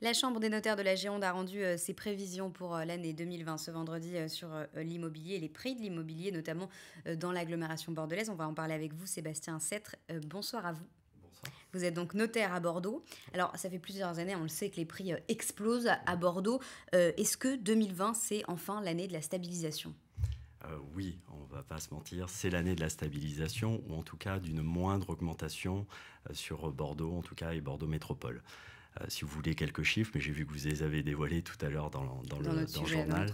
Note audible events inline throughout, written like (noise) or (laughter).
La Chambre des notaires de la Gironde a rendu euh, ses prévisions pour euh, l'année 2020 ce vendredi euh, sur l'immobilier et les prix de l'immobilier, notamment dans l'agglomération bordelaise. On va en parler avec vous, Sébastien Sêtre. bonsoir à vous. Vous êtes donc notaire à Bordeaux. Alors, ça fait plusieurs années, on le sait, que les prix explosent à Bordeaux. Est-ce que 2020, c'est enfin l'année de la stabilisation Oui, on ne va pas se mentir, c'est l'année de la stabilisation, ou en tout cas d'une moindre augmentation sur Bordeaux, en tout cas, et Bordeaux Métropole. Euh, si vous voulez quelques chiffres, mais j'ai vu que vous les avez dévoilés tout à l'heure dans, le, journal.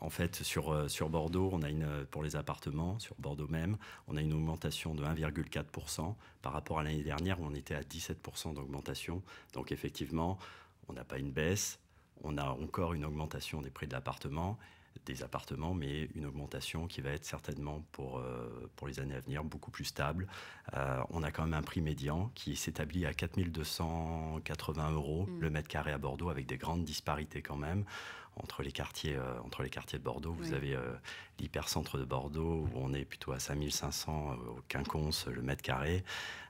en fait, euh, sur, Bordeaux, on a une, euh, pour les appartements, sur Bordeaux même, on a une augmentation de 1,4% par rapport à l'année dernière où on était à 17% d'augmentation. Donc effectivement, on n'a pas une baisse, on a encore une augmentation des prix de l'appartement des appartements, mais une augmentation qui va être certainement pour, euh, pour les années à venir beaucoup plus stable. Euh, on a quand même un prix médian qui s'établit à 4280 euros mm. le mètre carré à Bordeaux, avec des grandes disparités quand même entre les quartiers, euh, entre les quartiers de Bordeaux. Vous avez euh, l'hypercentre de Bordeaux où on est plutôt à 5500 euh, au quinconce le mètre carré,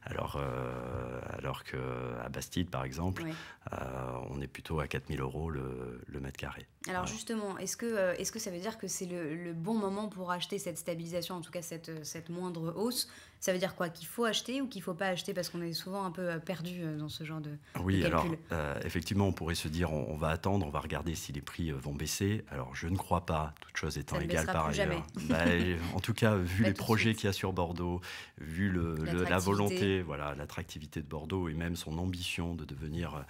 alors, euh, alors qu'à Bastide, par exemple, on est plutôt à 4000 euros le, mètre carré. Alors, justement, est-ce que, est-ce que ça veut dire que c'est le, bon moment pour acheter cette stabilisation, en tout cas cette, cette moindre hausse Ça veut dire quoi Qu'il faut acheter ou qu'il ne faut pas acheter Parce qu'on est souvent un peu perdu dans ce genre de, oui, calcul. alors effectivement, on pourrait se dire on, va attendre, on va regarder si les prix vont baisser. Alors, je ne crois pas, toute chose étant égale par ailleurs. Bah, (laughs) euh, en tout cas, vu les projets qu'il y a sur Bordeaux, vu la volonté, voilà, l'attractivité de Bordeaux et même son ambition de devenir,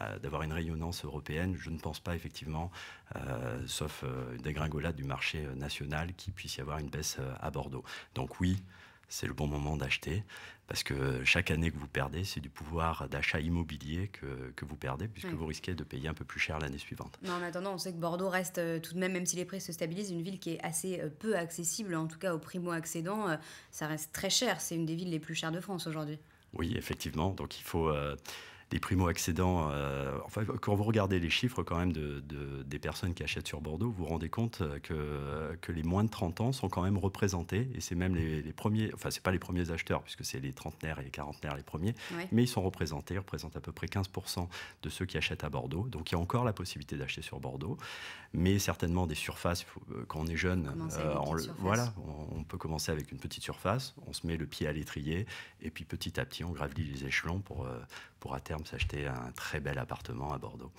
euh, d'avoir une rayonnance européenne, je ne pense pas effectivement, euh, sauf une dégringolade du marché national, qu'il puisse y avoir une baisse à Bordeaux. Donc oui c'est le bon moment d'acheter. Parce que chaque année que vous perdez, c'est du pouvoir d'achat immobilier que, vous perdez, puisque vous risquez de payer un peu plus cher l'année suivante. en attendant, on sait que Bordeaux reste euh, tout de même, même si les prix se stabilisent, une ville qui est assez euh, peu accessible, en tout cas au primo-accédants. Euh, ça reste très cher. C'est une des villes les plus chères de France aujourd'hui. Oui, effectivement. Donc il faut les primo-accédants. Euh, enfin, quand vous regardez les chiffres quand même de, des personnes qui achètent sur Bordeaux, vous vous rendez compte euh, que, euh, que les moins de 30 ans sont quand même représentés. Et c'est même les, premiers, enfin, c'est pas les premiers acheteurs, puisque c'est les trentenaires et les quarantenaires les premiers, mais ils sont représentés, ils représentent à peu près 15% de ceux qui achètent à Bordeaux. Donc il y a encore la possibilité d'acheter sur Bordeaux, mais certainement des surfaces. Quand on est jeune, on, voilà, on, peut commencer avec une petite surface, on se met le pied à l'étrier, et puis petit à petit, on gravit les échelons pour, pour à terme s'acheter un très bel appartement à Bordeaux.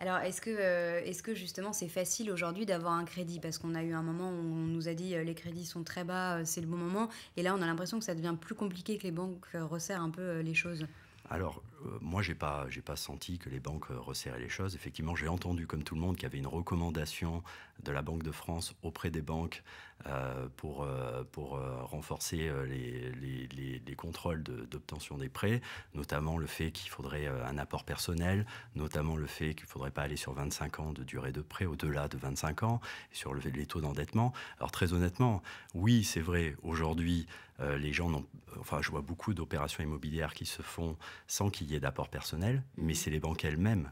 Alors, est-ce que, euh, que justement c'est facile aujourd'hui d'avoir un crédit Parce qu'on a eu un moment où on nous a dit euh, les crédits sont très bas, euh, c'est le bon moment. Et là, on a l'impression que ça devient plus compliqué, que les banques resserrent un peu les choses. Alors, moi, je n'ai pas, j'ai pas senti que les banques resserraient les choses. Effectivement, j'ai entendu, comme tout le monde, qu'il y avait une recommandation de la Banque de France auprès des banques euh, pour, euh, euh, renforcer les, contrôles d'obtention des prêts, notamment le fait qu'il faudrait un apport personnel, notamment le fait qu'il ne faudrait pas aller sur 25 ans de durée de prêt, au-delà de 25 ans, sur le, les taux d'endettement. Alors très honnêtement, oui, c'est vrai, aujourd'hui, les gens n'ont. Enfin, je vois beaucoup d'opérations immobilières qui se font sans qu'il y ait d'apport personnel, mais mm-hmm. c'est les banques elles-mêmes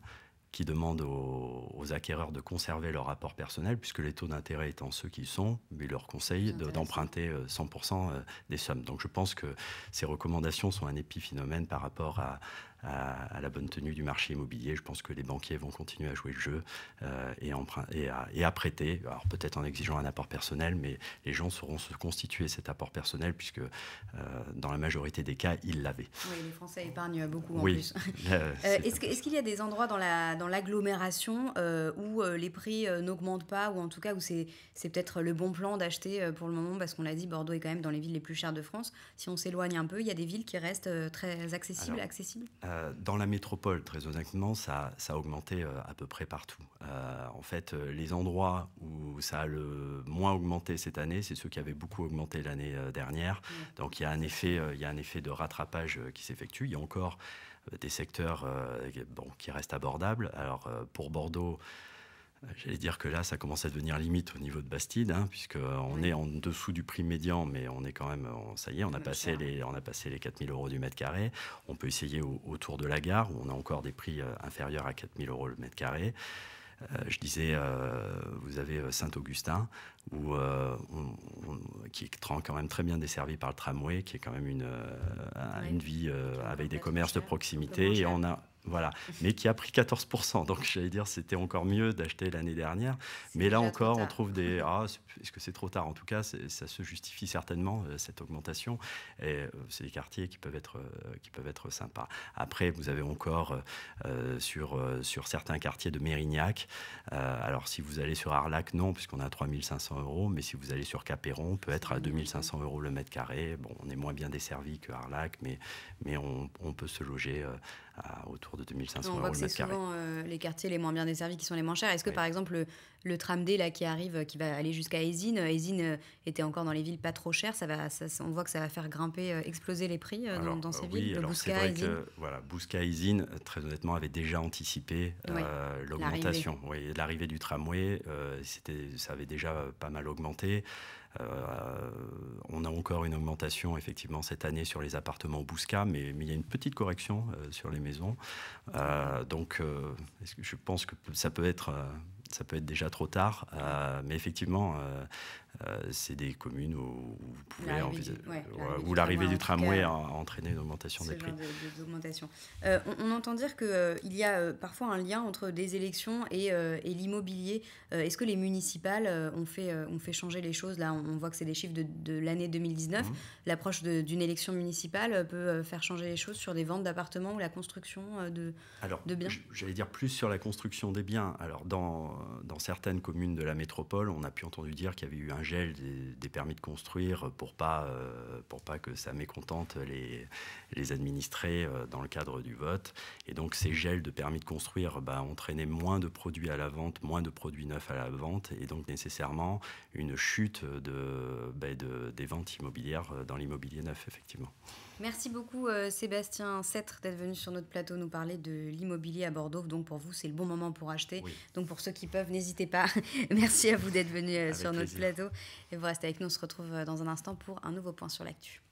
qui demande aux, acquéreurs de conserver leur rapport personnel, puisque les taux d'intérêt étant ceux qu'ils sont, mais leur conseille d'emprunter 100% euh, euh, des sommes. Donc je pense que ces recommandations sont un épiphénomène par rapport à, à, la bonne tenue du marché immobilier. Je pense que les banquiers vont continuer à jouer le jeu euh, et, et, à, et, à, prêter, alors peut-être en exigeant un apport personnel, mais les gens sauront se constituer cet apport personnel puisque euh, dans la majorité des cas, ils l'avaient. Oui, les Français épargnent beaucoup en oui. plus. (laughs) Euh, est-ce qu'il y a des endroits dans l'agglomération la, dans où les prix n'augmentent pas ou en tout cas où c'est peut-être le bon plan d'acheter pour le moment parce qu'on l'a dit, Bordeaux est quand même dans les villes les plus chères de France. Si on s'éloigne un peu, il y a des villes qui restent très accessibles, euh, dans la métropole, très honnêtement, ça, ça a augmenté euh, à peu près partout. Euh, en fait, les endroits où ça a le moins augmenté cette année, c'est ceux qui avaient beaucoup augmenté l'année dernière. Donc il y, a un effet, il y a un effet de rattrapage qui s'effectue. Il y a encore des secteurs qui restent abordables. Alors pour Bordeaux, J'allais dire que là, ça commence à devenir limite au niveau de Bastide, hein, puisqu'on euh, est en dessous du prix médian, mais on est quand même, euh, ça y est, on a, passé les, on a passé les 4000 euros du mètre carré. On peut essayer autour de la gare, où on a encore des prix euh, inférieurs à 4000 euros le mètre carré. je disais, vous avez Saint-Augustin, qui est quand même très bien desservi par le tramway, qui est quand même une, une vie avec des commerces de proximité. Et on a voilà, (laughs) mais qui a pris 14%. Donc, j'allais dire, c'était encore mieux d'acheter l'année dernière. Mais là encore, on trouve des. (laughs) Ah, est-ce que c'est trop tard En tout cas, ça se justifie certainement, euh, cette augmentation. Et euh, c'est des quartiers qui peuvent, être, euh, qui peuvent être sympas. Après, vous avez encore sur, sur certains quartiers de Mérignac. alors, si vous allez sur Arlac, non, puisqu'on a 3500 euros. Mais si vous allez sur Capéron, peut être à 2500 euros le mètre carré. Bon, on est moins bien desservi que Arlac, mais, mais on, peut se loger autour de 2500 on voit que c'est souvent, euh, les quartiers les moins bien desservis qui sont les moins chers. Est-ce que par exemple le, tram D là qui arrive, qui va aller jusqu'à Esine, Esine euh, euh, était encore dans les villes pas trop chères, ça va, on voit que ça va faire grimper, exploser les prix dans, ces villes. Oui, alors c'est vrai que voilà, Bousca très honnêtement avait déjà anticipé l'augmentation. l'arrivée du tramway, ça avait déjà pas mal augmenté encore une augmentation effectivement cette année sur les appartements Bousca, mais, il y a une petite correction euh, sur les maisons. Euh, donc euh, je pense que ça peut être ça peut être déjà trop tard. mais effectivement, euh, c'est des communes où, l'arrivée du, tramway a, entraîné une augmentation des prix. Euh, on, entend dire qu'il euh, y a parfois un lien entre des élections et, l'immobilier. Est-ce que les municipales ont, fait, changer les choses Là, on, voit que c'est des chiffres de, l'année 2019. Mmh. L'approche d'une élection municipale peut faire changer les choses sur les ventes d'appartements ou la construction de, biens J'allais dire plus sur la construction des biens. Alors, dans, dans certaines communes de la métropole, on a pu entendre dire qu'il y avait eu un gel des, permis de construire pour pas, euh, pour pas que ça mécontente les, les administrés euh, dans le cadre du vote. Et donc ces gels de permis de construire ont bah, entraîné moins de produits à la vente, moins de produits neufs à la vente, et donc nécessairement une chute de bah, des ventes immobilières euh, dans l'immobilier neuf, effectivement. Merci beaucoup euh, Sébastien Sêtre d'être venu sur notre plateau nous parler de l'immobilier à Bordeaux. Donc pour vous, c'est le bon moment pour acheter. Donc pour ceux qui peuvent, n'hésitez pas. (laughs) Merci à vous d'être venu euh, sur notre plateau. Et vous restez avec nous. On se retrouve euh, dans un instant pour un nouveau point sur l'actu.